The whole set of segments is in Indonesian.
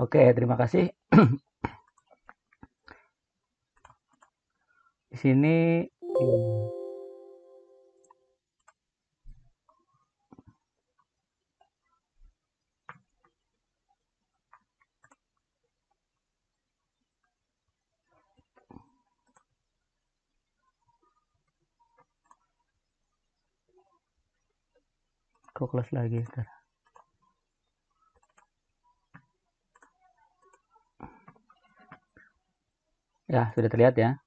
Oke, terima kasih. Di sini kok kelas lagi sekarang Ya, sudah terlihat ya?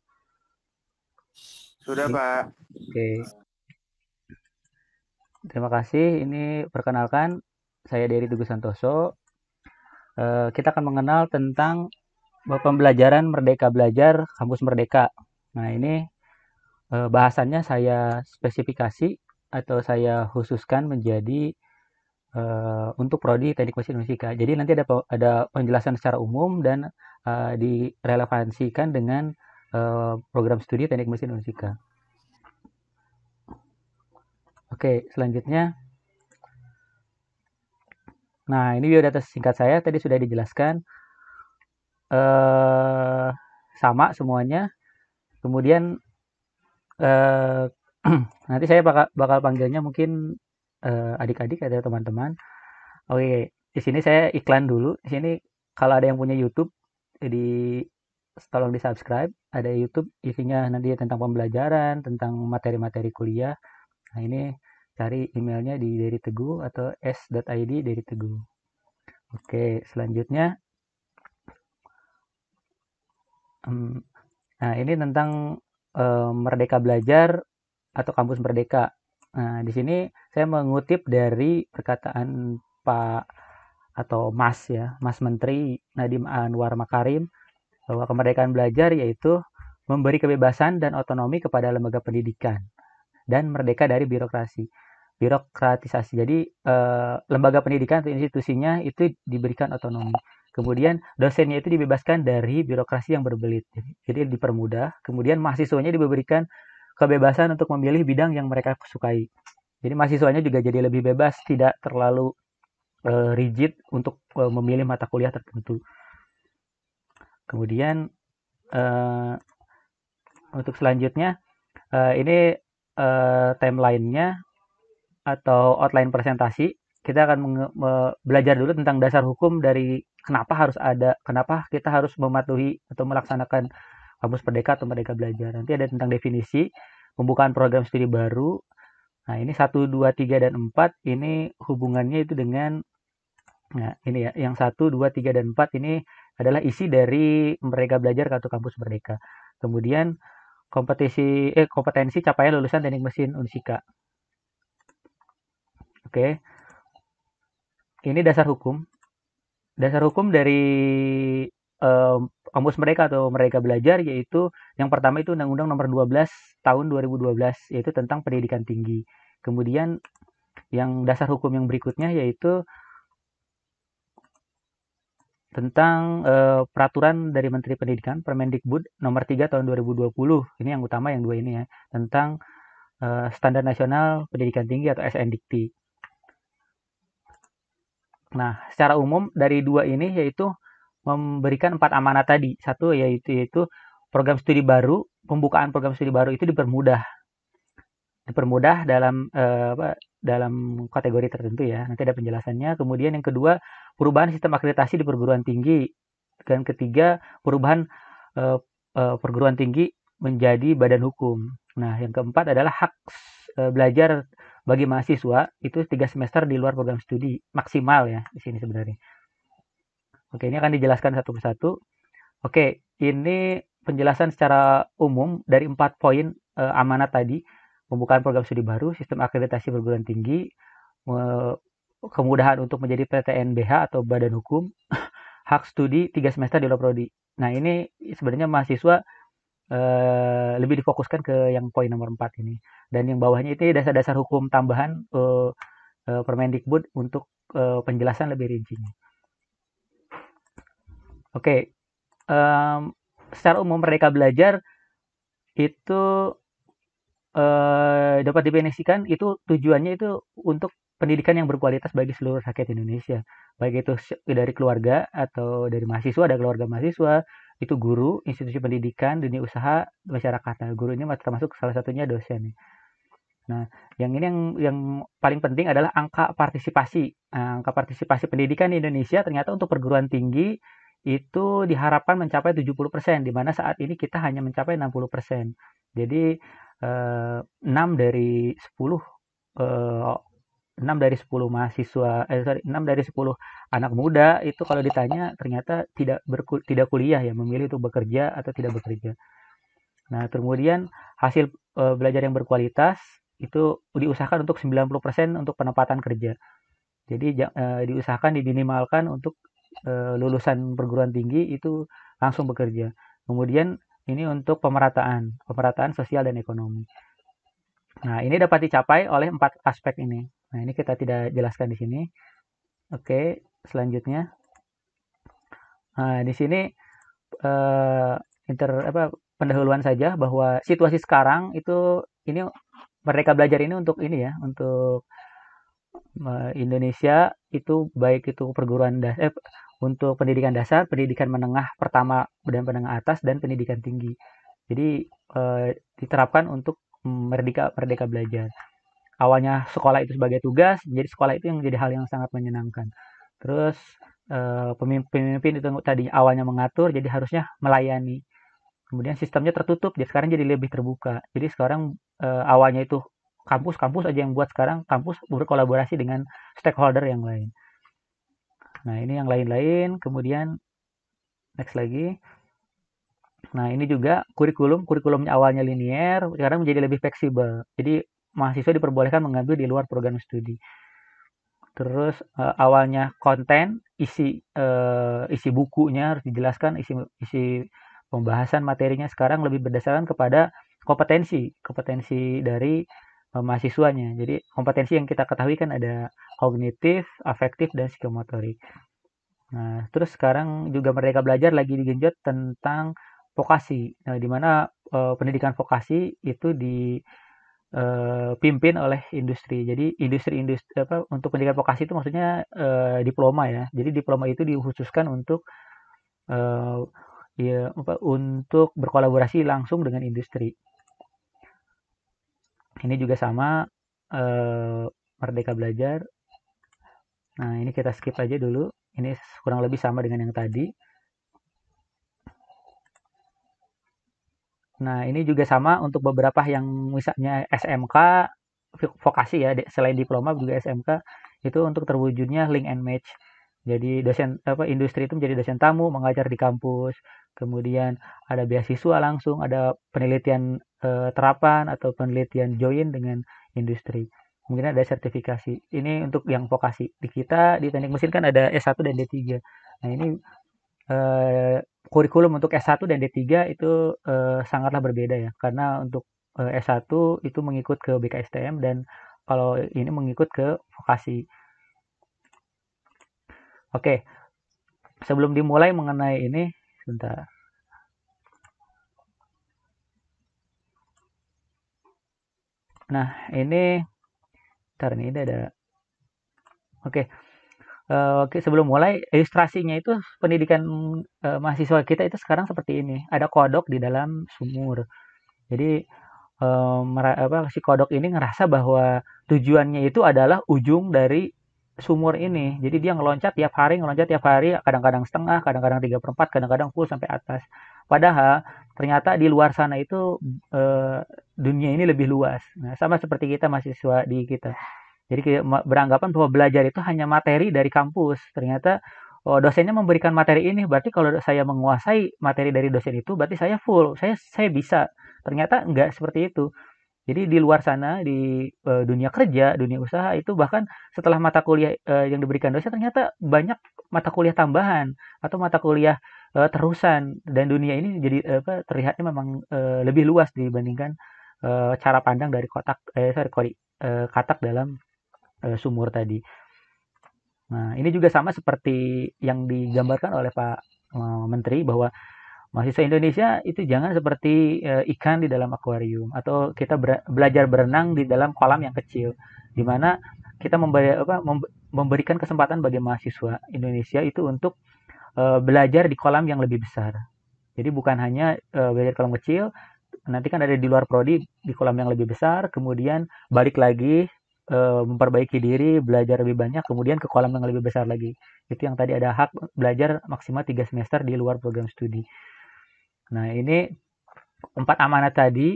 Sudah, Oke. Pak. Oke. Terima kasih. Ini perkenalkan, saya dari Tugu Santoso. Eh, kita akan mengenal tentang pembelajaran Merdeka Belajar Kampus Merdeka. Nah, ini eh, bahasannya saya spesifikasi atau saya khususkan menjadi eh, untuk prodi Teknik Mesin Fisika. Jadi nanti ada ada penjelasan secara umum dan uh, direlevansikan dengan uh, program studi teknik mesin dan fisika. Oke, selanjutnya. Nah, ini biodata singkat saya tadi sudah dijelaskan. Uh, sama semuanya. Kemudian uh, nanti saya bakal, bakal panggilnya mungkin adik-adik uh, atau teman-teman. Oke, di sini saya iklan dulu. Di sini kalau ada yang punya YouTube di tolong di subscribe ada YouTube isinya nanti ya, tentang pembelajaran tentang materi-materi kuliah nah ini cari emailnya di dari teguh atau s.id dari teguh oke selanjutnya hmm, nah ini tentang eh, merdeka belajar atau kampus merdeka nah di sini saya mengutip dari perkataan Pak atau Mas ya, Mas Menteri Nadiem Anwar Makarim bahwa kemerdekaan belajar yaitu memberi kebebasan dan otonomi kepada lembaga pendidikan dan merdeka dari birokrasi birokratisasi jadi eh, lembaga pendidikan atau institusinya itu diberikan otonomi kemudian dosennya itu dibebaskan dari birokrasi yang berbelit jadi dipermudah kemudian mahasiswanya diberikan kebebasan untuk memilih bidang yang mereka sukai jadi mahasiswanya juga jadi lebih bebas tidak terlalu uh, rigid untuk uh, memilih mata kuliah tertentu. Kemudian uh, untuk selanjutnya uh, ini uh, timelinenya atau outline presentasi kita akan belajar dulu tentang dasar hukum dari kenapa harus ada kenapa kita harus mematuhi atau melaksanakan kampus merdeka atau merdeka belajar nanti ada tentang definisi pembukaan program studi baru nah ini satu, dua, tiga dan empat. ini hubungannya itu dengan Nah, ini ya, yang satu dua tiga dan empat ini adalah isi dari mereka Belajar Kartu Kampus mereka Kemudian kompetisi eh kompetensi capaian lulusan teknik mesin Unsika. Oke. Ini dasar hukum. Dasar hukum dari eh, kampus mereka atau mereka belajar yaitu yang pertama itu Undang-Undang Nomor 12 Tahun 2012 yaitu tentang pendidikan tinggi. Kemudian yang dasar hukum yang berikutnya yaitu tentang uh, peraturan dari Menteri Pendidikan Permendikbud nomor 3 tahun 2020. Ini yang utama yang dua ini ya, tentang uh, standar nasional pendidikan tinggi atau SNDikti. Nah, secara umum dari dua ini yaitu memberikan empat amanat tadi. Satu yaitu yaitu program studi baru, pembukaan program studi baru itu dipermudah. Dipermudah dalam uh, apa, dalam kategori tertentu ya. Nanti ada penjelasannya. Kemudian yang kedua perubahan sistem akreditasi di perguruan tinggi dan ketiga perubahan uh, uh, perguruan tinggi menjadi badan hukum. Nah, yang keempat adalah hak uh, belajar bagi mahasiswa itu tiga semester di luar program studi maksimal ya di sini sebenarnya. Oke, ini akan dijelaskan satu persatu. Oke, ini penjelasan secara umum dari empat poin uh, amanat tadi, pembukaan program studi baru, sistem akreditasi perguruan tinggi, kemudahan untuk menjadi PTNBH atau badan hukum hak studi 3 semester di Loprodi. Nah, ini sebenarnya mahasiswa eh, lebih difokuskan ke yang poin nomor 4 ini. Dan yang bawahnya itu dasar-dasar hukum tambahan eh, eh, Permendikbud untuk eh, penjelasan lebih rincinya. Oke. Um, secara umum mereka belajar itu eh, dapat definisikan itu tujuannya itu untuk pendidikan yang berkualitas bagi seluruh rakyat Indonesia. Baik itu dari keluarga atau dari mahasiswa, ada keluarga mahasiswa, itu guru, institusi pendidikan, dunia usaha, masyarakat. Nah, guru ini termasuk salah satunya dosen. Nah, yang ini yang yang paling penting adalah angka partisipasi. Nah, angka partisipasi pendidikan di Indonesia ternyata untuk perguruan tinggi itu diharapkan mencapai 70% di mana saat ini kita hanya mencapai 60%. Jadi eh, 6 dari 10 6 dari 10 mahasiswa eh sorry 6 dari 10 anak muda itu kalau ditanya ternyata tidak berku, tidak kuliah ya memilih untuk bekerja atau tidak bekerja. Nah, kemudian hasil e, belajar yang berkualitas itu diusahakan untuk 90% untuk penempatan kerja. Jadi e, diusahakan diminimalkan untuk e, lulusan perguruan tinggi itu langsung bekerja. Kemudian ini untuk pemerataan, pemerataan sosial dan ekonomi. Nah, ini dapat dicapai oleh empat aspek ini. Nah, ini kita tidak jelaskan di sini. Oke, selanjutnya. Nah, di sini eh, inter apa pendahuluan saja bahwa situasi sekarang itu ini mereka belajar ini untuk ini ya, untuk eh, Indonesia itu baik itu perguruan dasar eh, untuk pendidikan dasar, pendidikan menengah pertama dan menengah atas dan pendidikan tinggi. Jadi eh, diterapkan untuk merdeka merdeka belajar awalnya sekolah itu sebagai tugas jadi sekolah itu yang jadi hal yang sangat menyenangkan terus pemimpin-pemimpin eh, itu tadi awalnya mengatur jadi harusnya melayani kemudian sistemnya tertutup dia sekarang jadi lebih terbuka jadi sekarang eh, awalnya itu kampus-kampus aja yang buat sekarang kampus berkolaborasi dengan stakeholder yang lain nah ini yang lain-lain kemudian next lagi Nah, ini juga kurikulum, kurikulumnya awalnya linier, sekarang menjadi lebih fleksibel. Jadi mahasiswa diperbolehkan mengambil di luar program studi. Terus uh, awalnya konten, isi uh, isi bukunya harus dijelaskan, isi isi pembahasan materinya sekarang lebih berdasarkan kepada kompetensi, kompetensi dari uh, mahasiswanya. Jadi kompetensi yang kita ketahui kan ada kognitif, afektif dan psikomotorik. Nah, terus sekarang juga mereka belajar lagi digenjot tentang vokasi. Nah, di mana uh, pendidikan vokasi itu di Eh, pimpin oleh industri. Jadi industri-industri apa untuk pendidikan vokasi itu maksudnya uh, diploma ya. Jadi diploma itu dikhususkan untuk uh, ya apa, untuk berkolaborasi langsung dengan industri. Ini juga sama uh, Merdeka Belajar. Nah, ini kita skip aja dulu. Ini kurang lebih sama dengan yang tadi. Nah, ini juga sama untuk beberapa yang misalnya SMK vokasi ya, selain diploma juga SMK itu untuk terwujudnya link and match. Jadi dosen apa industri itu menjadi dosen tamu, mengajar di kampus, kemudian ada beasiswa langsung, ada penelitian e, terapan atau penelitian join dengan industri. Mungkin ada sertifikasi. Ini untuk yang vokasi. Di kita di teknik mesin kan ada S1 dan D3. Nah, ini eh, kurikulum untuk S1 dan D3 itu eh, sangatlah berbeda ya karena untuk eh, S1 itu mengikut ke BKSTM dan kalau ini mengikut ke vokasi. Oke. Sebelum dimulai mengenai ini sebentar. Nah, ini ntar nih ada. Oke, uh, sebelum mulai ilustrasinya itu pendidikan uh, mahasiswa kita itu sekarang seperti ini ada kodok di dalam sumur jadi um, apa, si kodok ini ngerasa bahwa tujuannya itu adalah ujung dari sumur ini jadi dia ngeloncat tiap hari ngeloncat tiap hari kadang-kadang setengah kadang-kadang tiga perempat kadang-kadang full sampai atas padahal ternyata di luar sana itu dunia ini lebih luas nah sama seperti kita mahasiswa di kita jadi beranggapan bahwa belajar itu hanya materi dari kampus. Ternyata oh, dosennya memberikan materi ini, berarti kalau saya menguasai materi dari dosen itu, berarti saya full, saya saya bisa. Ternyata enggak seperti itu. Jadi di luar sana di e, dunia kerja, dunia usaha itu bahkan setelah mata kuliah e, yang diberikan dosen ternyata banyak mata kuliah tambahan atau mata kuliah e, terusan dan dunia ini jadi apa terlihatnya memang e, lebih luas dibandingkan e, cara pandang dari kotak eh sorry kori, e, katak dalam uh, sumur tadi. Nah, ini juga sama seperti yang digambarkan oleh Pak uh, Menteri bahwa mahasiswa Indonesia itu jangan seperti uh, ikan di dalam akuarium atau kita belajar berenang di dalam kolam yang kecil di mana kita memberi, apa, memberikan kesempatan bagi mahasiswa Indonesia itu untuk uh, belajar di kolam yang lebih besar. Jadi bukan hanya uh, belajar kolam kecil, nanti kan ada di luar prodi di kolam yang lebih besar, kemudian balik lagi Eh, memperbaiki diri, belajar lebih banyak, kemudian ke kolam yang lebih besar lagi. Itu yang tadi ada hak belajar maksimal 3 semester di luar program studi. Nah, ini empat amanat tadi.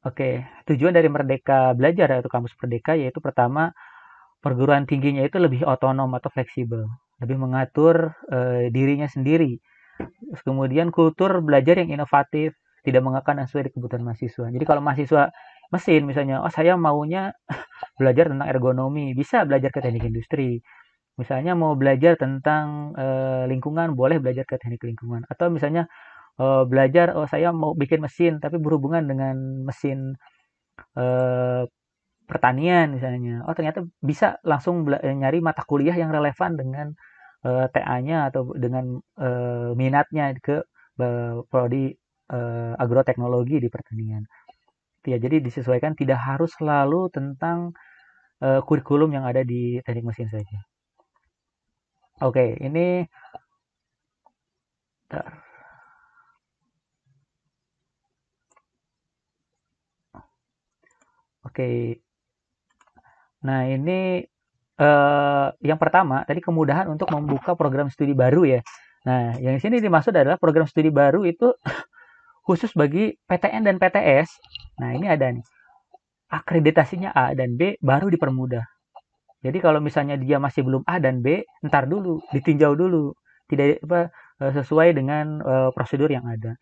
Oke, tujuan dari Merdeka Belajar atau kampus Merdeka yaitu pertama perguruan tingginya itu lebih otonom atau fleksibel, lebih mengatur e, dirinya sendiri. Terus kemudian kultur belajar yang inovatif, tidak mengakan sesuai kebutuhan mahasiswa. Jadi kalau mahasiswa mesin misalnya oh saya maunya belajar tentang ergonomi bisa belajar ke teknik industri misalnya mau belajar tentang e, lingkungan boleh belajar ke teknik lingkungan atau misalnya e, belajar oh saya mau bikin mesin tapi berhubungan dengan mesin e, pertanian misalnya oh ternyata bisa langsung nyari mata kuliah yang relevan dengan e, TA-nya atau dengan e, minatnya ke prodi e, agroteknologi di pertanian ya jadi disesuaikan tidak harus selalu tentang uh, kurikulum yang ada di teknik mesin saja oke okay, ini Bentar. Oke. Nah, ini uh, yang pertama tadi kemudahan untuk membuka program studi baru ya. Nah, yang di sini dimaksud adalah program studi baru itu khusus bagi PTN dan PTS Nah ini ada nih akreditasinya A dan B baru dipermudah. Jadi kalau misalnya dia masih belum A dan B, ntar dulu, ditinjau dulu, tidak apa e, sesuai dengan uh, prosedur yang ada.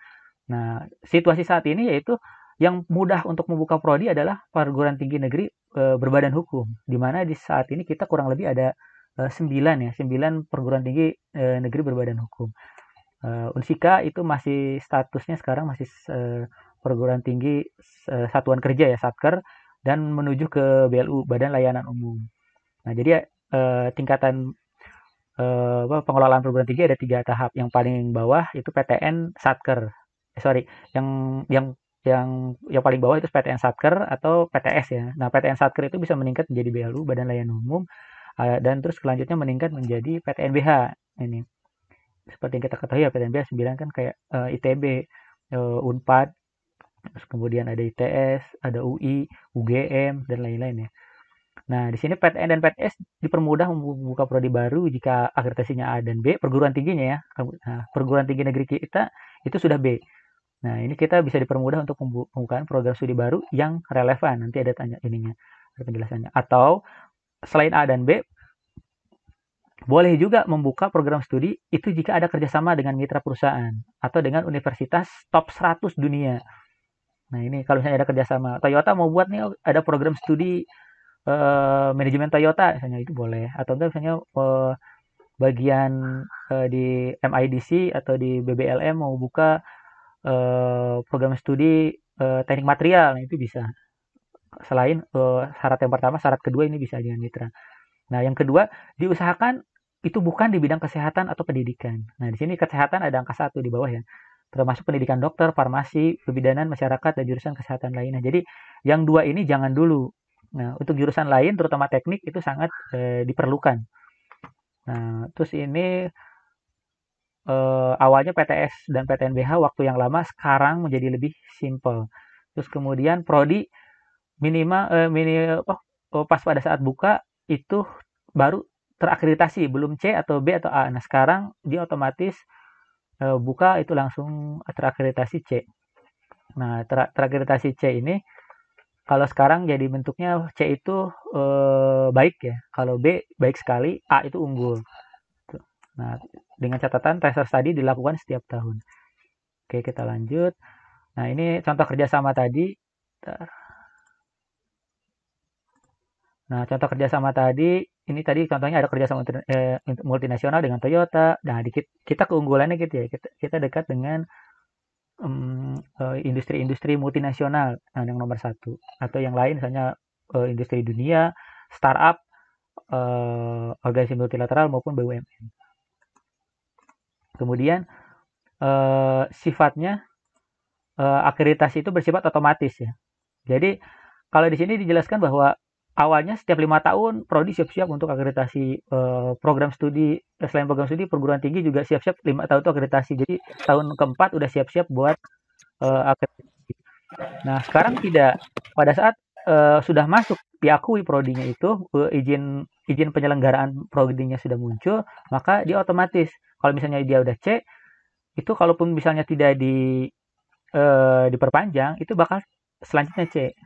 Nah, situasi saat ini yaitu yang mudah untuk membuka prodi adalah perguruan tinggi negeri uh, berbadan hukum, di mana di saat ini kita kurang lebih ada sembilan 9 ya, 9 perguruan tinggi negeri berbadan hukum. Unsika itu masih statusnya sekarang masih perguruan tinggi eh, satuan kerja ya satker dan menuju ke BLU Badan Layanan Umum. Nah jadi eh, tingkatan eh, pengelolaan perguruan tinggi ada tiga tahap. Yang paling bawah itu PTN satker, eh, sorry, yang yang yang yang paling bawah itu PTN satker atau PTS ya. Nah PTN satker itu bisa meningkat menjadi BLU Badan Layanan Umum eh, dan terus selanjutnya meningkat menjadi PTNBH ini. Seperti yang kita ketahui ya PTNBH 9 kan kayak eh, ITB, uh, eh, Unpad, Terus kemudian ada ITS, ada UI, UGM, dan lain-lain ya. Nah, di sini PTN dan PTS dipermudah membuka prodi baru jika akreditasinya A dan B, perguruan tingginya ya. Nah, perguruan tinggi negeri kita itu sudah B. Nah, ini kita bisa dipermudah untuk pembukaan program studi baru yang relevan. Nanti ada tanya ininya, ada penjelasannya. Atau selain A dan B, boleh juga membuka program studi itu jika ada kerjasama dengan mitra perusahaan atau dengan universitas top 100 dunia. Nah ini kalau misalnya ada kerjasama Toyota mau buat nih ada program studi uh, manajemen Toyota misalnya itu boleh atau enggak misalnya uh, bagian uh, di MIDC atau di BBLM mau buka uh, program studi uh, teknik material nah, itu bisa selain uh, syarat yang pertama syarat kedua ini bisa dengan mitra. Nah yang kedua diusahakan itu bukan di bidang kesehatan atau pendidikan. Nah di sini kesehatan ada angka satu di bawah ya termasuk pendidikan dokter, farmasi, kebidanan, masyarakat, dan jurusan kesehatan lainnya. Jadi yang dua ini jangan dulu. Nah, untuk jurusan lain, terutama teknik, itu sangat eh, diperlukan. Nah, terus ini eh, awalnya PTS dan PTNBH waktu yang lama, sekarang menjadi lebih simple. Terus kemudian prodi minimal eh, mini, oh, oh, pas pada saat buka itu baru terakreditasi, belum C atau B atau A. Nah, sekarang dia otomatis Eh, buka itu langsung terakreditasi C. Nah, ter terakreditasi C ini kalau sekarang jadi bentuknya C itu e, baik ya. Kalau B baik sekali, A itu unggul. Nah, dengan catatan tester study dilakukan setiap tahun. Oke, kita lanjut. Nah, ini contoh kerjasama tadi. Nah, contoh kerjasama tadi ini tadi contohnya ada kerjasama eh, multinasional dengan Toyota. Nah, di, kita keunggulannya gitu ya, kita, kita dekat dengan mm, eh, industri-industri um, multinasional nah, yang nomor satu, atau yang lain misalnya uh, industri dunia, startup, uh, organisasi multilateral maupun BUMN. Kemudian uh, sifatnya uh, akreditasi itu bersifat otomatis ya. Jadi kalau di sini dijelaskan bahwa awalnya setiap lima tahun prodi siap-siap untuk akreditasi eh, program studi eh, selain program studi perguruan tinggi juga siap-siap lima tahun itu akreditasi jadi tahun keempat udah siap-siap buat eh, akreditasi nah sekarang tidak pada saat eh, sudah masuk diakui prodinya itu eh, izin izin penyelenggaraan prodinya sudah muncul maka dia otomatis kalau misalnya dia udah C itu kalaupun misalnya tidak di eh, diperpanjang itu bakal selanjutnya C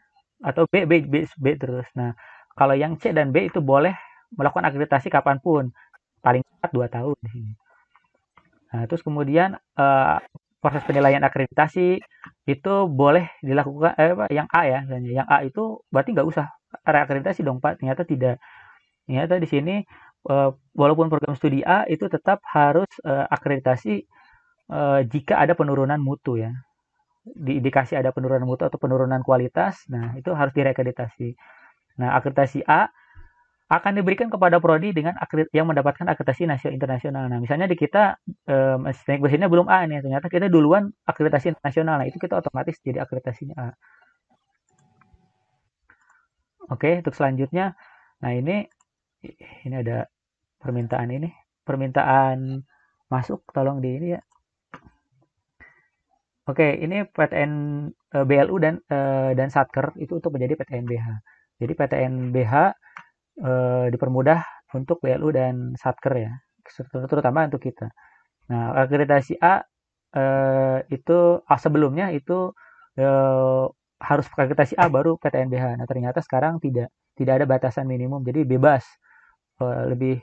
atau B B B B terus. Nah, kalau yang C dan B itu boleh melakukan akreditasi kapanpun, paling cepat dua tahun Nah, terus kemudian uh, proses penilaian akreditasi itu boleh dilakukan eh, yang A ya, yang A itu berarti nggak usah reakreditasi dong Pak. Ternyata tidak. Ternyata di sini uh, walaupun program studi A itu tetap harus uh, akreditasi uh, jika ada penurunan mutu ya diindikasi ada penurunan mutu atau penurunan kualitas, nah itu harus direkreditasi. Nah, akreditasi A akan diberikan kepada prodi dengan akredit yang mendapatkan akreditasi nasional internasional. Nah, misalnya di kita um, teknik mesinnya belum A nih, ternyata kita duluan akreditasi nasional. Nah, itu kita otomatis jadi akreditasinya A. Oke, untuk selanjutnya, nah ini ini ada permintaan ini, permintaan masuk tolong di ini ya Oke, ini PTN uh, eh, BLU dan uh, dan Satker itu untuk menjadi PTNBH. Jadi PTNBH BH eh, dipermudah untuk BLU dan Satker ya, terutama untuk kita. Nah, akreditasi A uh, itu sebelumnya itu uh, harus akreditasi A baru PTNBH. Nah, ternyata sekarang tidak tidak ada batasan minimum, jadi bebas uh, lebih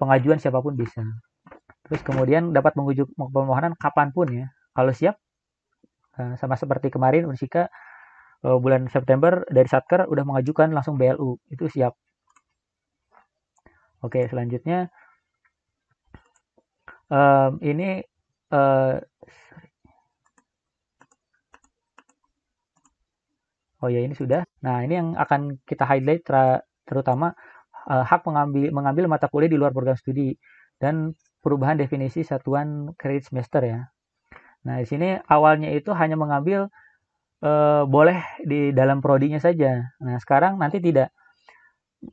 pengajuan siapapun bisa. Terus kemudian dapat mengujuk pemohonan kapanpun ya. Kalau siap Eh, sama seperti kemarin Unsika uh, bulan September dari Satker udah mengajukan langsung BLU itu siap oke selanjutnya um, ini uh, oh ya ini sudah nah ini yang akan kita highlight terutama uh, hak mengambil mengambil mata kuliah di luar program studi dan perubahan definisi satuan kredit semester ya Nah, di sini awalnya itu hanya mengambil e, boleh di dalam prodinya saja. Nah, sekarang nanti tidak.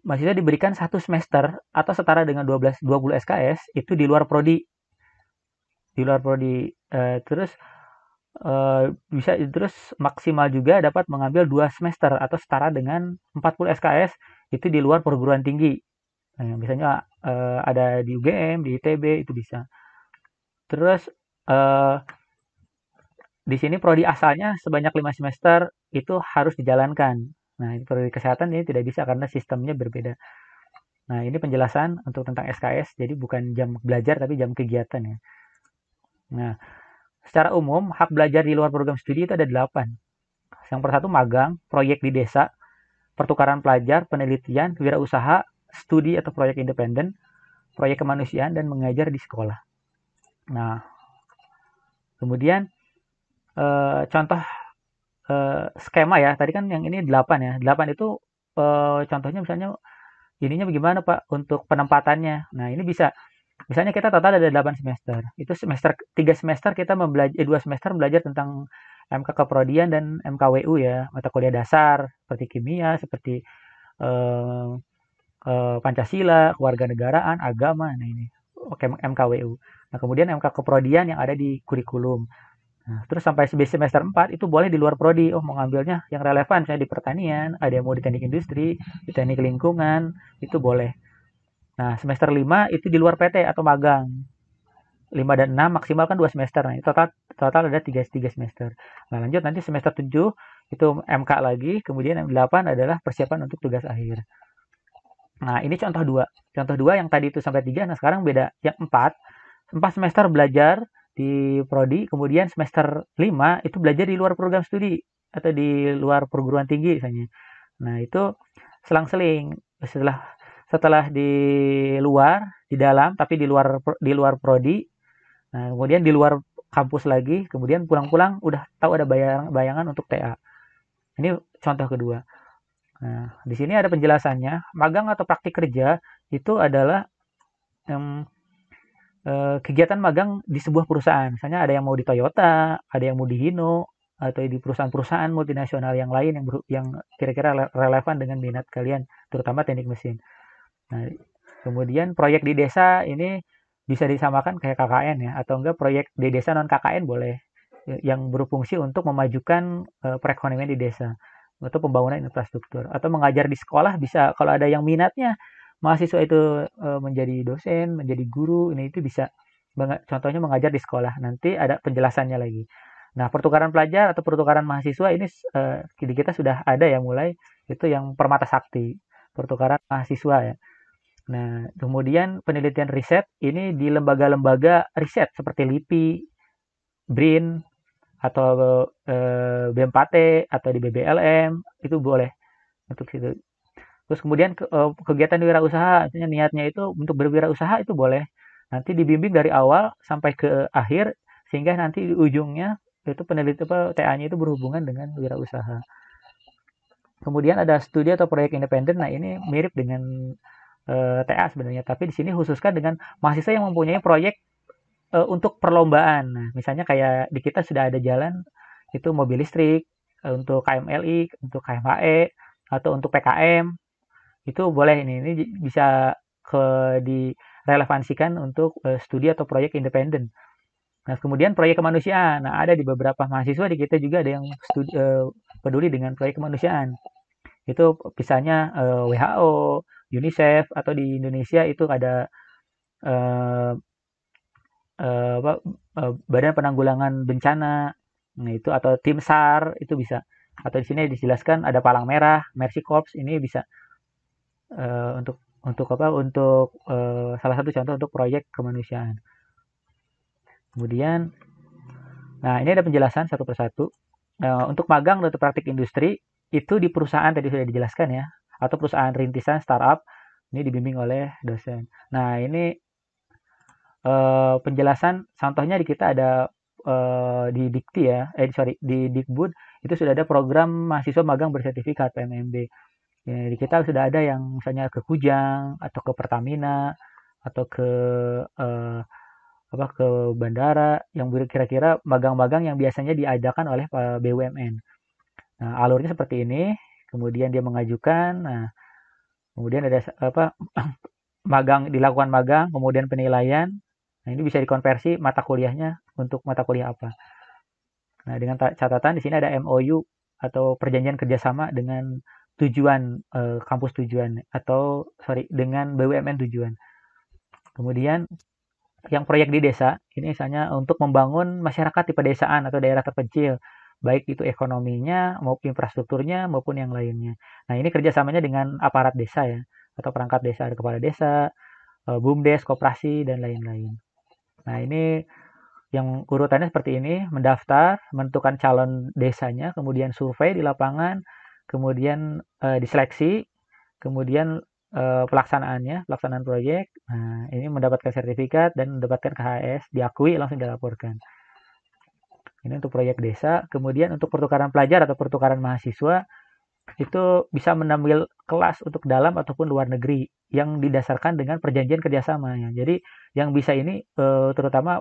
Maksudnya diberikan satu semester atau setara dengan 12 20 SKS itu di luar prodi. Di luar prodi e, terus e, bisa terus maksimal juga dapat mengambil dua semester atau setara dengan 40 SKS itu di luar perguruan tinggi. Nah, misalnya e, ada di UGM, di ITB itu bisa. Terus di sini prodi asalnya sebanyak lima semester itu harus dijalankan. Nah, ini prodi kesehatan ini tidak bisa karena sistemnya berbeda. Nah, ini penjelasan untuk tentang SKS, jadi bukan jam belajar tapi jam kegiatan ya. Nah, secara umum hak belajar di luar program studi itu ada delapan. Yang pertama magang, proyek di desa, pertukaran pelajar, penelitian, wirausaha, studi atau proyek independen, proyek kemanusiaan dan mengajar di sekolah. Nah, kemudian Eh, contoh uh, skema ya tadi kan yang ini 8 ya 8 itu uh, contohnya misalnya ininya bagaimana Pak untuk penempatannya nah ini bisa misalnya kita total ada 8 semester itu semester 3 semester kita dua eh, semester belajar tentang MK Keprodian dan MKWU ya mata kuliah dasar seperti kimia seperti eh, eh, Pancasila kewarganegaraan agama nah ini oke MKWU nah kemudian MK Keprodian yang ada di kurikulum Nah, terus sampai semester 4 itu boleh di luar prodi. Oh, mengambilnya yang relevan misalnya di pertanian, ada yang mau di teknik industri, di teknik lingkungan, itu boleh. Nah, semester 5 itu di luar PT atau magang. 5 dan 6 maksimal kan 2 semester. Nah, total total ada 3 3 semester. Nah, lanjut nanti semester 7 itu MK lagi, kemudian M8 adalah persiapan untuk tugas akhir. Nah, ini contoh 2. Contoh 2 yang tadi itu sampai 3, nah sekarang beda yang 4. 4 semester belajar, di prodi kemudian semester 5 itu belajar di luar program studi atau di luar perguruan tinggi misalnya nah itu selang-seling setelah setelah di luar di dalam tapi di luar di luar prodi nah kemudian di luar kampus lagi kemudian pulang-pulang udah tahu ada bayang, bayangan untuk TA ini contoh kedua nah di sini ada penjelasannya magang atau praktik kerja itu adalah um, Eh, kegiatan magang di sebuah perusahaan. Misalnya ada yang mau di Toyota, ada yang mau di Hino, atau di perusahaan-perusahaan multinasional yang lain yang yang kira-kira relevan dengan minat kalian, terutama teknik mesin. Nah, kemudian proyek di desa ini bisa disamakan kayak KKN ya, atau enggak proyek di desa non KKN boleh ya, yang berfungsi untuk memajukan uh, perekonomian di desa atau pembangunan infrastruktur atau mengajar di sekolah bisa kalau ada yang minatnya mahasiswa itu eh, menjadi dosen, menjadi guru, ini itu bisa contohnya mengajar di sekolah. Nanti ada penjelasannya lagi. Nah, pertukaran pelajar atau pertukaran mahasiswa ini kini eh, di kita sudah ada ya mulai itu yang permata sakti, pertukaran mahasiswa ya. Nah, kemudian penelitian riset ini di lembaga-lembaga riset seperti LIPI, BRIN atau e, eh, BMPATE atau di BBLM itu boleh untuk situ terus kemudian ke, uh, kegiatan wirausaha artinya niatnya itu untuk berwirausaha itu boleh nanti dibimbing dari awal sampai ke akhir sehingga nanti di ujungnya itu peneliti apa TA-nya itu berhubungan dengan wirausaha kemudian ada studi atau proyek independen nah ini mirip dengan uh, eh, TA sebenarnya tapi di sini khususkan dengan mahasiswa yang mempunyai proyek uh, untuk perlombaan nah, misalnya kayak di kita sudah ada jalan itu mobil listrik untuk KMLI, untuk KMHE, atau untuk PKM, itu boleh ini ini bisa ke direlevansikan untuk uh, studi atau proyek independen Nah, kemudian proyek kemanusiaan. Nah, ada di beberapa mahasiswa di kita juga ada yang studi, uh, peduli dengan proyek kemanusiaan. Itu misalnya uh, eh, WHO, UNICEF atau di Indonesia itu ada uh, apa, Badan Penanggulangan Bencana. Nah, itu atau tim SAR itu bisa. Atau di sini dijelaskan ada Palang Merah, Mercy Corps ini bisa. Eh, untuk untuk apa untuk uh, salah satu contoh untuk proyek kemanusiaan kemudian nah ini ada penjelasan satu persatu uh, untuk magang atau praktik industri itu di perusahaan tadi sudah dijelaskan ya atau perusahaan rintisan startup ini dibimbing oleh dosen nah ini uh, penjelasan contohnya di kita ada Uh, di Dikti ya, eh sorry di Dikbud itu sudah ada program mahasiswa magang bersertifikat PMMB ya, di kita sudah ada yang misalnya ke Kujang atau ke Pertamina atau ke eh, apa ke bandara yang kira-kira magang-magang yang biasanya diadakan oleh eh, BUMN. Nah, alurnya seperti ini, kemudian dia mengajukan, nah, kemudian ada apa magang dilakukan magang, kemudian penilaian. Nah, ini bisa dikonversi mata kuliahnya untuk mata kuliah apa. Nah, dengan catatan di sini ada MOU atau perjanjian kerjasama dengan tujuan uh, kampus tujuan atau sorry dengan BUMN tujuan. Kemudian yang proyek di desa ini misalnya untuk membangun masyarakat di pedesaan atau daerah terpencil baik itu ekonominya maupun infrastrukturnya maupun yang lainnya. Nah ini kerjasamanya dengan aparat desa ya atau perangkat desa ada kepala desa, eh, bumdes, koperasi dan lain-lain. Nah ini yang urutannya seperti ini mendaftar, menentukan calon desanya, kemudian survei di lapangan, kemudian uh, diseleksi, kemudian uh, pelaksanaannya, pelaksanaan proyek. Nah, ini mendapatkan sertifikat dan mendapatkan KHS, diakui langsung dilaporkan. Ini untuk proyek desa. Kemudian untuk pertukaran pelajar atau pertukaran mahasiswa itu bisa menambil kelas untuk dalam ataupun luar negeri yang didasarkan dengan perjanjian kerjasama Jadi yang bisa ini eh, terutama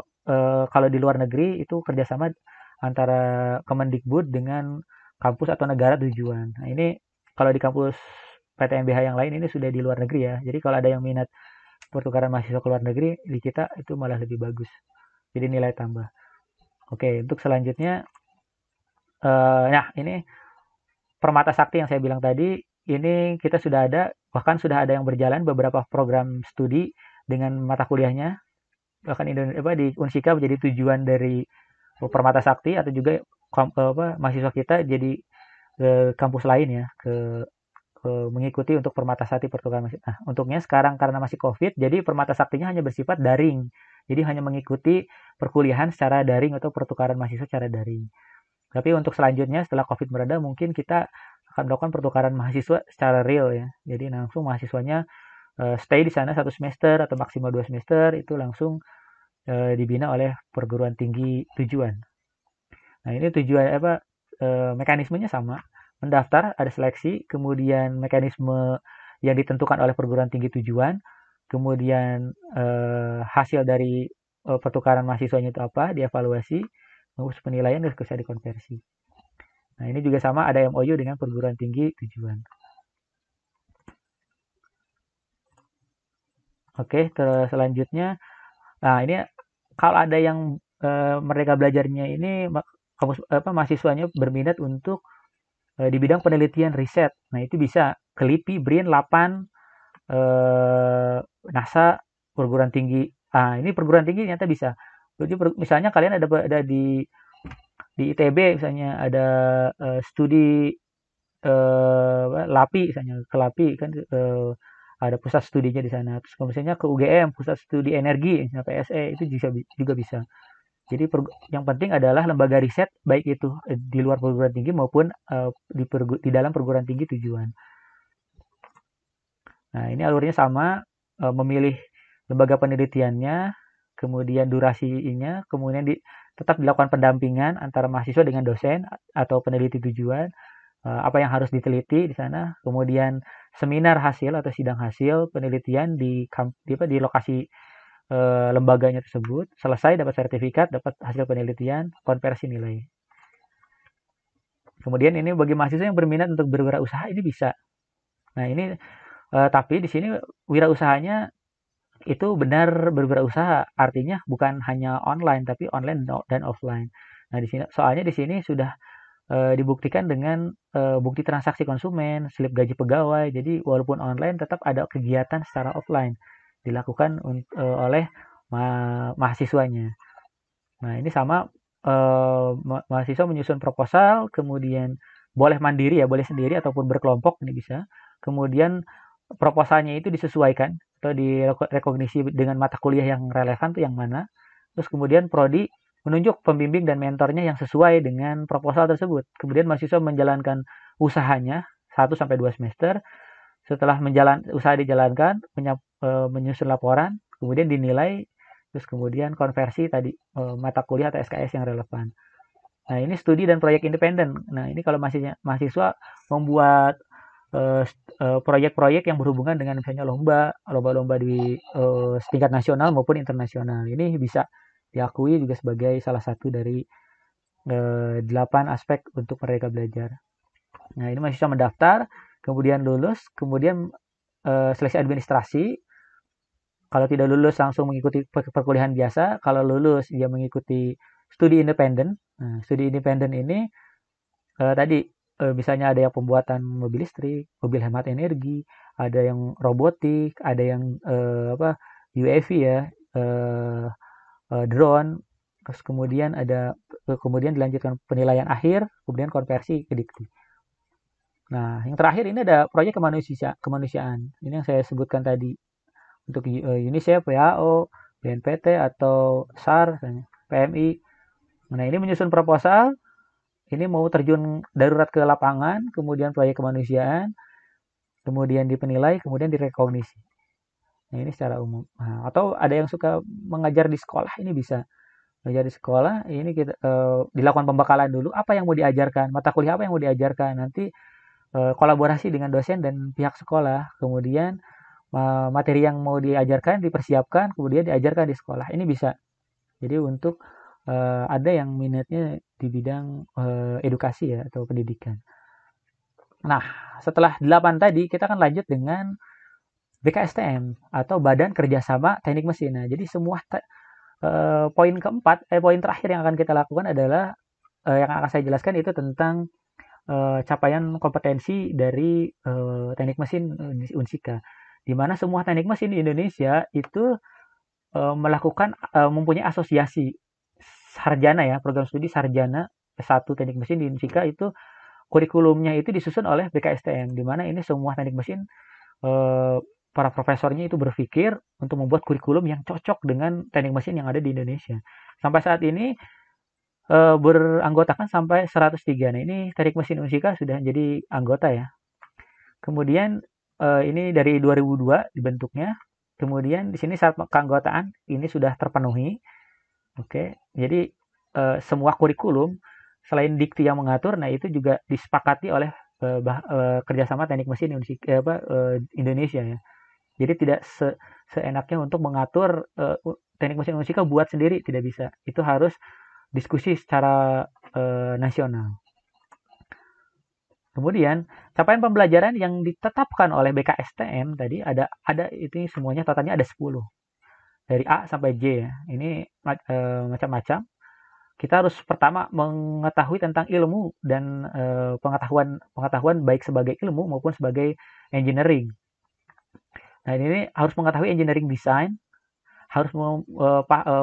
kalau di luar negeri itu kerjasama antara Kemendikbud dengan kampus atau negara tujuan. Nah, ini kalau di kampus PTMBH yang lain ini sudah di luar negeri ya. Jadi kalau ada yang minat pertukaran mahasiswa ke luar negeri di kita itu malah lebih bagus. Jadi nilai tambah. Oke, untuk selanjutnya uh, nah ini permata sakti yang saya bilang tadi ini kita sudah ada bahkan sudah ada yang berjalan beberapa program studi dengan mata kuliahnya bahkan Indonesia apa, di Unsika menjadi tujuan dari permata sakti atau juga apa mahasiswa kita jadi ke kampus lain ya ke, ke mengikuti untuk permata sakti pertukaran mahasiswa. Nah, untuknya sekarang karena masih Covid jadi permata saktinya hanya bersifat daring. Jadi hanya mengikuti perkuliahan secara daring atau pertukaran mahasiswa secara daring. Tapi untuk selanjutnya setelah Covid mereda mungkin kita akan melakukan pertukaran mahasiswa secara real ya. Jadi langsung mahasiswanya eh, stay di sana satu semester atau maksimal dua semester itu langsung eh, dibina oleh perguruan tinggi tujuan Nah, ini tujuan apa e, mekanismenya sama. Mendaftar ada seleksi, kemudian mekanisme yang ditentukan oleh perguruan tinggi tujuan, kemudian e, hasil dari e, pertukaran mahasiswanya itu apa, dievaluasi, terus penilaian dan bisa dikonversi. Nah, ini juga sama ada MOU dengan perguruan tinggi tujuan. Oke, terus selanjutnya, nah ini kalau ada yang e, mereka belajarnya ini kampus apa mahasiswanya berminat untuk e, di bidang penelitian riset. Nah, itu bisa ke LIPI, BRIN 8 e, eh, NASA perguruan tinggi. Ah, ini perguruan tinggi ternyata bisa. Jadi misalnya kalian ada ada di di ITB misalnya ada e, studi eh LAPI misalnya ke LAPI kan ada pusat studinya di sana. Terus misalnya ke UGM pusat studi energi misalnya PSE itu juga juga bisa. Jadi yang penting adalah lembaga riset baik itu eh, di luar perguruan tinggi maupun eh, di, di dalam perguruan tinggi tujuan. Nah ini alurnya sama eh, memilih lembaga penelitiannya, kemudian durasinya, kemudian di, tetap dilakukan pendampingan antara mahasiswa dengan dosen atau peneliti tujuan apa yang harus diteliti di sana, kemudian seminar hasil atau sidang hasil penelitian di, di, apa, di lokasi eh, lembaganya tersebut, selesai dapat sertifikat, dapat hasil penelitian, konversi nilai. Kemudian ini bagi mahasiswa yang berminat untuk berwirausaha ini bisa. Nah ini eh, tapi di sini wirausahanya itu benar berwirausaha, artinya bukan hanya online tapi online dan offline. Nah di sini soalnya di sini sudah e, dibuktikan dengan e, bukti transaksi konsumen, slip gaji pegawai. Jadi walaupun online tetap ada kegiatan secara offline dilakukan e, oleh ma mahasiswanya. Nah, ini sama uh, ma mahasiswa menyusun proposal, kemudian boleh mandiri ya, boleh sendiri ataupun berkelompok ini bisa. Kemudian proposalnya itu disesuaikan atau direkognisi dengan mata kuliah yang relevan tuh yang mana. Terus kemudian prodi menunjuk pembimbing dan mentornya yang sesuai dengan proposal tersebut. Kemudian mahasiswa menjalankan usahanya 1 sampai 2 semester. Setelah menjalan usaha dijalankan, Eh, menyusun laporan, kemudian dinilai, terus kemudian konversi tadi eh, mata kuliah atau SKS yang relevan. Nah, ini studi dan proyek independen. Nah, ini kalau masih mahasiswa membuat eh, proyek-proyek e, yang berhubungan dengan misalnya lomba, lomba-lomba di e, tingkat nasional maupun internasional. Ini bisa diakui juga sebagai salah satu dari delapan aspek untuk mereka belajar. Nah, ini mahasiswa mendaftar, kemudian lulus, kemudian e, seleksi administrasi, kalau tidak lulus langsung mengikuti perkuliahan biasa, kalau lulus dia mengikuti studi independen. Nah, studi independen ini eh, tadi eh, misalnya ada yang pembuatan mobil listrik, mobil hemat energi, ada yang robotik, ada yang eh, apa UAV ya, eh, eh, drone, terus kemudian ada eh, kemudian dilanjutkan penilaian akhir, kemudian konversi ke dikti. Nah, yang terakhir ini ada proyek kemanusiaan. Ini yang saya sebutkan tadi untuk UNICEF, WHO, BNPT atau SAR, PMI. Nah ini menyusun proposal, ini mau terjun darurat ke lapangan, kemudian proyek kemanusiaan, kemudian dipenilai, kemudian direkognisi. Nah ini secara umum. Nah, atau ada yang suka mengajar di sekolah, ini bisa mengajar di sekolah ini kita e, dilakukan pembekalan dulu apa yang mau diajarkan mata kuliah apa yang mau diajarkan nanti e, kolaborasi dengan dosen dan pihak sekolah kemudian Eh, materi yang mau diajarkan dipersiapkan kemudian diajarkan di sekolah ini bisa jadi untuk uh, ada yang minatnya di bidang uh, edukasi ya atau pendidikan nah setelah 8 tadi kita akan lanjut dengan BKSTM atau Badan Kerjasama Teknik Mesin nah jadi semua uh, poin keempat eh poin terakhir yang akan kita lakukan adalah uh, yang akan saya jelaskan itu tentang uh, capaian kompetensi dari uh, teknik mesin Unsika di mana semua teknik mesin di Indonesia itu e, melakukan e, mempunyai asosiasi sarjana ya program studi sarjana S1 teknik mesin di Unsika itu kurikulumnya itu disusun oleh BKSTM mana ini semua teknik mesin e, para profesornya itu berpikir untuk membuat kurikulum yang cocok dengan teknik mesin yang ada di Indonesia sampai saat ini e, beranggotakan sampai 103 nah ini teknik mesin Unsika sudah jadi anggota ya kemudian uh, ini dari 2002 dibentuknya. Kemudian di sini syarat keanggotaan ini sudah terpenuhi. Oke, jadi uh, semua kurikulum selain dikti yang mengatur, nah itu juga disepakati oleh uh, bah, uh, kerjasama teknik mesin Indonesia, uh, Indonesia ya. Jadi tidak se seenaknya untuk mengatur uh, teknik mesin Indonesia buat sendiri tidak bisa. Itu harus diskusi secara uh, nasional. Kemudian capaian pembelajaran yang ditetapkan oleh BKSTM tadi ada ada itu semuanya totalnya ada 10. Dari A sampai J ya. Ini e, macam-macam. Kita harus pertama mengetahui tentang ilmu dan e, pengetahuan pengetahuan baik sebagai ilmu maupun sebagai engineering. Nah, ini harus mengetahui engineering design, harus e, pa, e,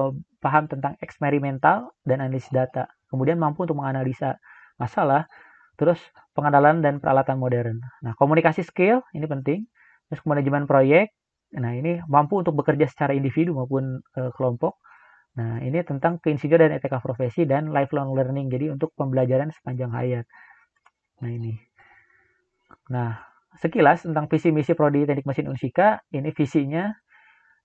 paham tentang eksperimental dan analisis data. Kemudian mampu untuk menganalisa masalah terus pengenalan dan peralatan modern. Nah, komunikasi skill ini penting, terus manajemen proyek. Nah, ini mampu untuk bekerja secara individu maupun e, kelompok. Nah, ini tentang keinsinyur dan etika profesi dan lifelong learning. Jadi untuk pembelajaran sepanjang hayat. Nah, ini. Nah, sekilas tentang visi misi prodi Teknik Mesin Unsika, ini visinya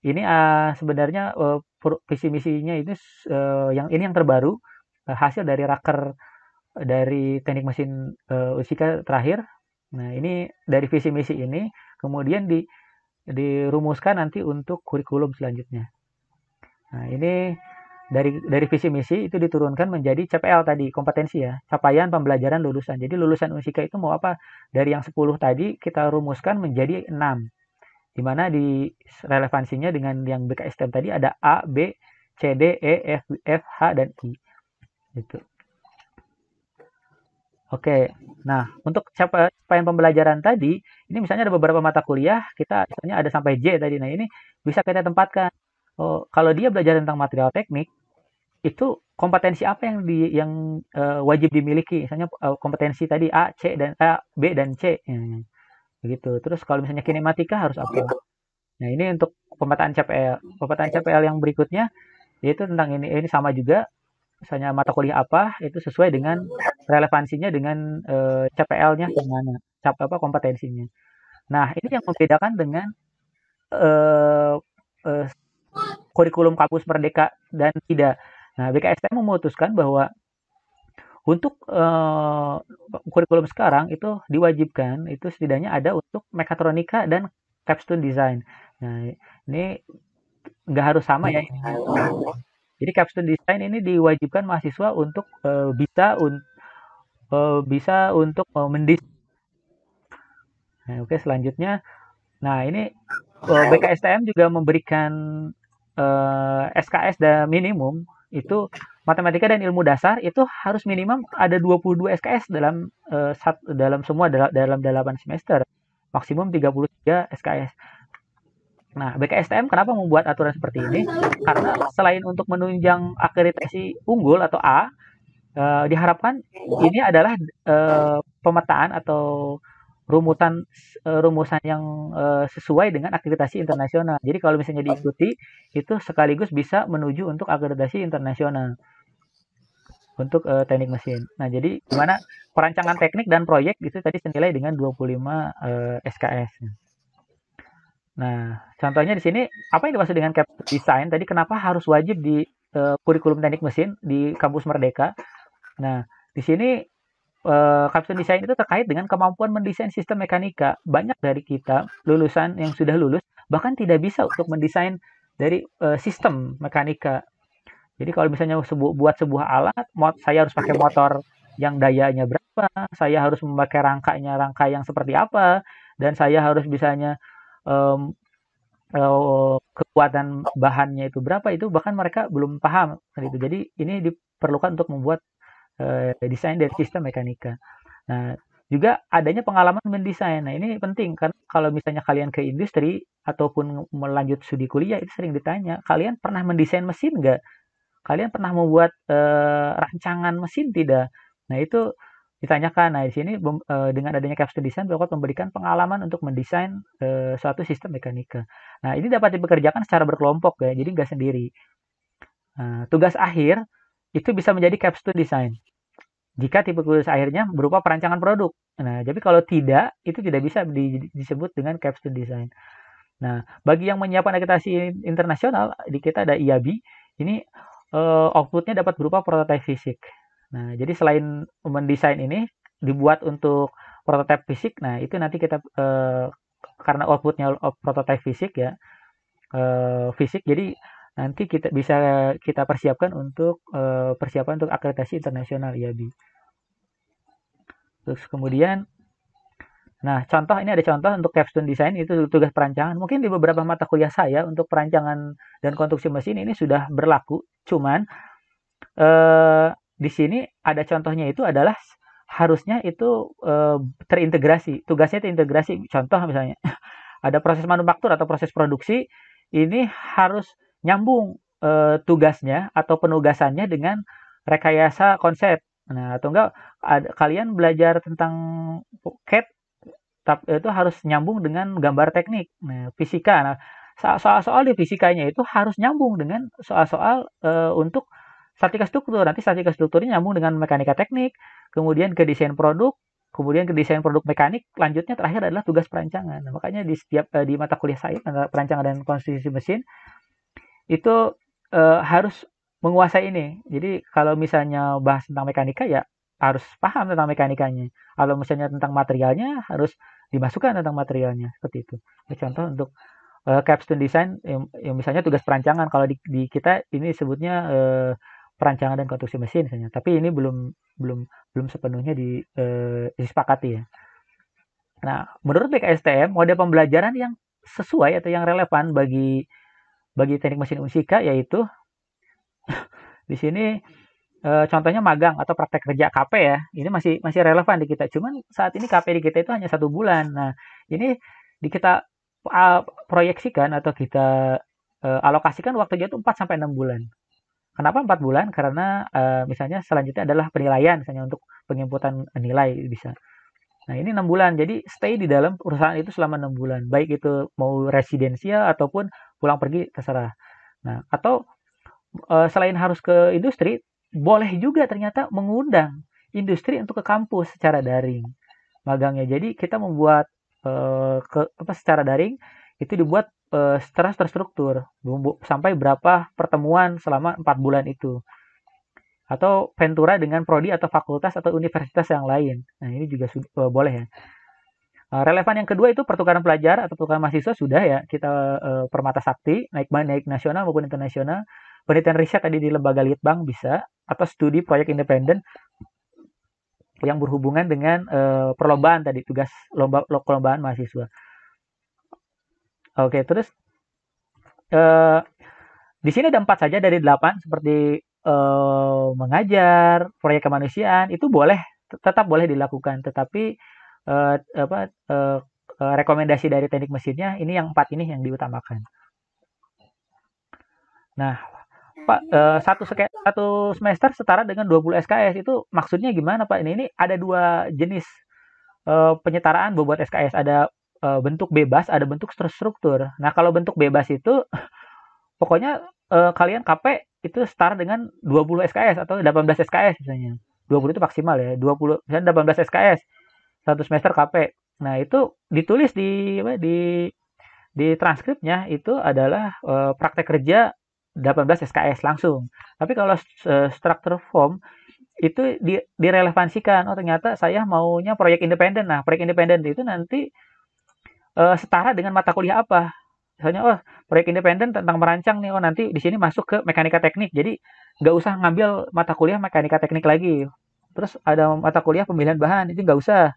ini uh, sebenarnya uh, visi misinya itu uh, yang ini yang terbaru uh, hasil dari raker dari teknik mesin uh, eh, Usika terakhir. Nah, ini dari visi misi ini kemudian di dirumuskan nanti untuk kurikulum selanjutnya. Nah, ini dari dari visi misi itu diturunkan menjadi CPL tadi, kompetensi ya, capaian pembelajaran lulusan. Jadi lulusan Usika itu mau apa? Dari yang 10 tadi kita rumuskan menjadi 6. Di mana di relevansinya dengan yang BKSTM tadi ada A, B, C, D, E, F, F, H dan I. Gitu. Oke, nah untuk capaian pembelajaran tadi, ini misalnya ada beberapa mata kuliah, kita misalnya ada sampai J tadi, nah ini bisa kita tempatkan. Oh, kalau dia belajar tentang material teknik, itu kompetensi apa yang di yang uh, wajib dimiliki? Misalnya uh, kompetensi tadi A, C dan A, B dan C, hmm, begitu. Terus kalau misalnya kinematika harus apa? Gitu. Nah ini untuk pemetaan CPL, pemetaan CPL yang berikutnya yaitu tentang ini ini sama juga misalnya mata kuliah apa itu sesuai dengan relevansinya dengan eh, CPL-nya dengan cap apa kompetensinya nah ini yang membedakan dengan eh, eh, kurikulum kampus merdeka dan tidak nah memutuskan bahwa untuk kurikulum sekarang itu diwajibkan itu setidaknya ada untuk mekatronika dan capstone design nah ini nggak harus sama ya iya. Jadi capstone design ini diwajibkan mahasiswa untuk uh, bisa un, uh, bisa untuk uh, mendis. Nah, oke, okay, selanjutnya. Nah, ini uh, BKSTM juga memberikan uh, SKS dan minimum itu matematika dan ilmu dasar itu harus minimum ada 22 SKS dalam uh, sat, dalam semua dalam dalam 8 semester. Maksimum 33 SKS. Nah, BKSTM kenapa membuat aturan seperti ini? Karena selain untuk menunjang akreditasi unggul atau A, uh, diharapkan ini adalah uh, pemetaan atau rumusan uh, eh, rumusan yang uh, sesuai dengan akreditasi internasional. Jadi kalau misalnya diikuti itu sekaligus bisa menuju untuk akreditasi internasional untuk uh, teknik mesin. Nah, jadi gimana perancangan teknik dan proyek itu tadi senilai dengan 25 uh, SKS. Nah, contohnya di sini apa yang dimaksud dengan cap design? Tadi kenapa harus wajib di uh, kurikulum teknik mesin di kampus Merdeka? Nah, di sini uh, caption design itu terkait dengan kemampuan mendesain sistem mekanika. Banyak dari kita lulusan yang sudah lulus bahkan tidak bisa untuk mendesain dari uh, sistem mekanika. Jadi kalau misalnya sebu buat sebuah alat, mod saya harus pakai motor yang dayanya berapa, saya harus memakai rangkanya rangka yang seperti apa, dan saya harus bisanya um, uh, kekuatan bahannya itu berapa itu bahkan mereka belum paham gitu. Jadi ini diperlukan untuk membuat uh, desain dari sistem mekanika. Nah, juga adanya pengalaman mendesain. Nah, ini penting kan kalau misalnya kalian ke industri ataupun melanjut studi kuliah itu sering ditanya, kalian pernah mendesain mesin enggak? Kalian pernah membuat uh, rancangan mesin tidak? Nah, itu ditanyakan. Nah, di sini eh, dengan adanya Capstone Design berikut memberikan pengalaman untuk mendesain uh, suatu sistem mekanika. Nah, ini dapat dipekerjakan secara berkelompok ya, jadi nggak sendiri. Nah, tugas akhir itu bisa menjadi Capstone Design. Jika tipe tugas akhirnya berupa perancangan produk. Nah, jadi kalau tidak, itu tidak bisa di, disebut dengan Capstone Design. Nah, bagi yang menyiapkan akreditasi internasional, di kita ada iabi ini uh, outputnya dapat berupa prototipe fisik. Nah, jadi selain mendesain ini dibuat untuk prototipe fisik, nah itu nanti kita eh, karena outputnya prototipe fisik ya, eh, fisik, jadi nanti kita bisa kita persiapkan untuk eh, persiapan untuk akreditasi internasional ya bi. Terus kemudian, nah contoh ini ada contoh untuk capstone design itu tugas perancangan. Mungkin di beberapa mata kuliah saya untuk perancangan dan konstruksi mesin ini sudah berlaku, cuman eh, di sini ada contohnya itu adalah harusnya itu e, terintegrasi tugasnya terintegrasi contoh misalnya ada proses manufaktur atau proses produksi ini harus nyambung e, tugasnya atau penugasannya dengan rekayasa konsep nah atau enggak ada, kalian belajar tentang CAD tapi itu harus nyambung dengan gambar teknik nah, fisika nah soal-soal di fisikanya itu harus nyambung dengan soal-soal e, untuk statika struktur. Nanti statika strukturnya nyambung dengan mekanika teknik, kemudian ke desain produk, kemudian ke desain produk mekanik, lanjutnya terakhir adalah tugas perancangan. Nah, makanya di setiap eh, di mata kuliah saya perancangan dan konstruksi mesin itu eh, harus menguasai ini. Jadi kalau misalnya bahas tentang mekanika ya harus paham tentang mekanikanya. Kalau misalnya tentang materialnya harus dimasukkan tentang materialnya seperti itu. Nah, contoh untuk uh, capstone design yang, yang misalnya tugas perancangan kalau di, di kita ini sebutnya uh, eh, perancangan dan konstruksi mesin misalnya tapi ini belum belum belum sepenuhnya di, eh, disepakati ya nah menurut BKSTM model pembelajaran yang sesuai atau yang relevan bagi bagi teknik mesin unsika yaitu di sini e, contohnya magang atau praktek kerja KP ya ini masih masih relevan di kita cuman saat ini KP di kita itu hanya satu bulan nah ini di kita proyeksikan atau kita e, alokasikan waktunya itu 4 sampai enam bulan Kenapa empat bulan? Karena uh, misalnya selanjutnya adalah penilaian, misalnya untuk penginputan nilai bisa. Nah ini enam bulan, jadi stay di dalam perusahaan itu selama enam bulan, baik itu mau residensial ataupun pulang pergi terserah. Nah atau uh, selain harus ke industri, boleh juga ternyata mengundang industri untuk ke kampus secara daring magangnya. Jadi kita membuat uh, ke apa secara daring itu dibuat uh, stres terstruktur sampai berapa pertemuan selama empat bulan itu atau Ventura dengan prodi atau fakultas atau universitas yang lain. Nah, ini juga uh, boleh ya. Uh, relevan yang kedua itu pertukaran pelajar atau pertukaran mahasiswa sudah ya kita uh, permata sakti naik naik nasional maupun internasional penelitian riset tadi di lembaga litbang bisa atau studi proyek independen yang berhubungan dengan uh, perlombaan tadi tugas lomba lombaan mahasiswa Oke, terus uh, di sini ada empat saja dari delapan seperti uh, mengajar, proyek kemanusiaan itu boleh tetap boleh dilakukan, tetapi uh, apa uh, rekomendasi dari teknik mesinnya ini yang empat ini yang diutamakan. Nah, Pak, satu, satu semester setara dengan 20 SKS itu maksudnya gimana Pak? Ini ini ada dua jenis penyetaraan bobot SKS. Ada uh, bentuk bebas, ada bentuk terstruktur. Nah, kalau bentuk bebas itu pokoknya uh, kalian KP itu start dengan 20 SKS atau 18 SKS misalnya. 20 itu maksimal ya, 20 misalnya 18 SKS satu semester KP. Nah, itu ditulis di apa, di di transkripnya itu adalah uh, praktek kerja 18 SKS langsung. Tapi kalau uh, structure form itu direlevansikan. Oh ternyata saya maunya proyek independen. Nah proyek independen itu nanti uh, setara dengan mata kuliah apa misalnya oh proyek independen tentang merancang nih oh nanti di sini masuk ke mekanika teknik jadi nggak usah ngambil mata kuliah mekanika teknik lagi terus ada mata kuliah pemilihan bahan itu nggak usah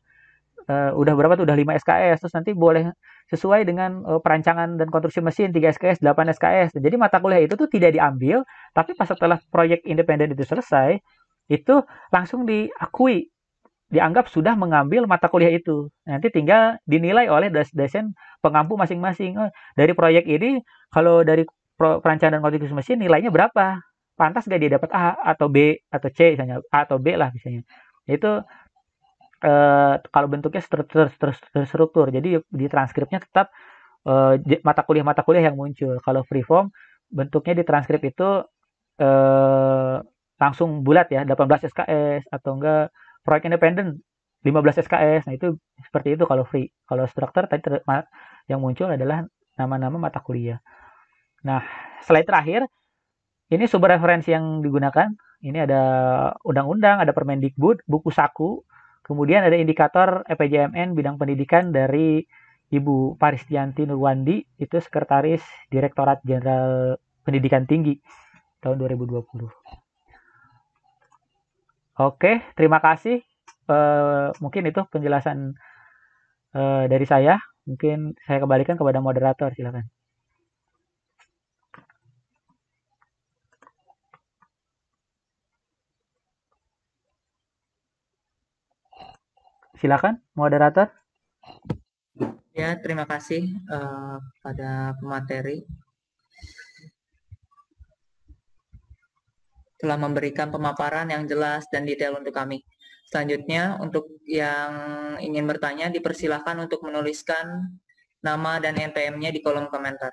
uh, udah berapa tuh udah 5 SKS terus nanti boleh sesuai dengan uh, perancangan dan konstruksi mesin 3 SKS 8 SKS jadi mata kuliah itu tuh tidak diambil tapi pas setelah proyek independen itu selesai itu langsung diakui dianggap sudah mengambil mata kuliah itu. Nanti tinggal dinilai oleh dosen pengampu masing-masing. Oh, dari proyek ini, kalau dari perancangan dan kontribusi mesin nilainya berapa? Pantas gak dia dapat A atau B atau C misalnya A atau B lah misalnya. Itu eh, kalau bentuknya struktur-struktur jadi di transkripnya tetap eh, mata kuliah mata kuliah yang muncul. Kalau freeform bentuknya di transkrip itu eh, langsung bulat ya, 18 SKS atau enggak proyek independen 15 SKS. Nah, itu seperti itu kalau free. Kalau struktur tadi yang muncul adalah nama-nama mata kuliah. Nah, slide terakhir ini sumber referensi yang digunakan. Ini ada undang-undang, ada Permendikbud, buku saku, kemudian ada indikator EPJMN bidang pendidikan dari Ibu Paristianti Nurwandi itu sekretaris Direktorat Jenderal Pendidikan Tinggi tahun 2020. Oke, terima kasih. Uh, mungkin itu penjelasan uh, dari saya. Mungkin saya kembalikan kepada moderator, silakan. Silakan, moderator. Ya, terima kasih uh, pada pemateri. telah memberikan pemaparan yang jelas dan detail untuk kami. Selanjutnya, untuk yang ingin bertanya, dipersilahkan untuk menuliskan nama dan NPM-nya di kolom komentar.